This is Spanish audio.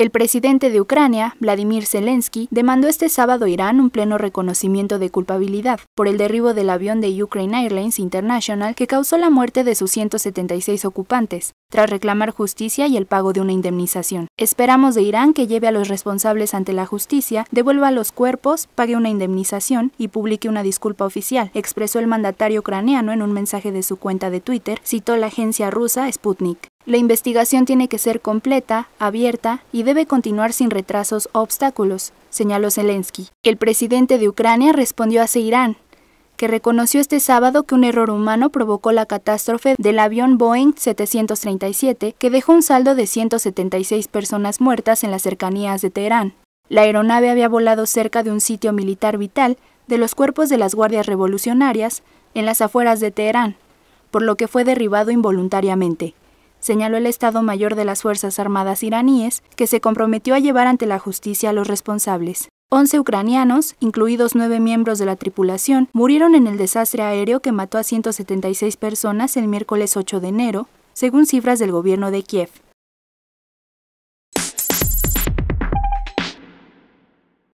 El presidente de Ucrania, Vladimir Zelensky, demandó este sábado a Irán un pleno reconocimiento de culpabilidad por el derribo del avión de Ukraine Airlines International que causó la muerte de sus 176 ocupantes, tras reclamar justicia y el pago de una indemnización. Esperamos de Irán que lleve a los responsables ante la justicia, devuelva los cuerpos, pague una indemnización y publique una disculpa oficial, expresó el mandatario ucraniano en un mensaje de su cuenta de Twitter, citó la agencia rusa Sputnik. La investigación tiene que ser completa, abierta y debe continuar sin retrasos o obstáculos, señaló Zelensky. El presidente de Ucrania respondió a Seirán, que reconoció este sábado que un error humano provocó la catástrofe del avión Boeing 737, que dejó un saldo de 176 personas muertas en las cercanías de Teherán. La aeronave había volado cerca de un sitio militar vital de los cuerpos de las guardias revolucionarias en las afueras de Teherán, por lo que fue derribado involuntariamente señaló el Estado Mayor de las Fuerzas Armadas iraníes, que se comprometió a llevar ante la justicia a los responsables. Once ucranianos, incluidos nueve miembros de la tripulación, murieron en el desastre aéreo que mató a 176 personas el miércoles 8 de enero, según cifras del gobierno de Kiev.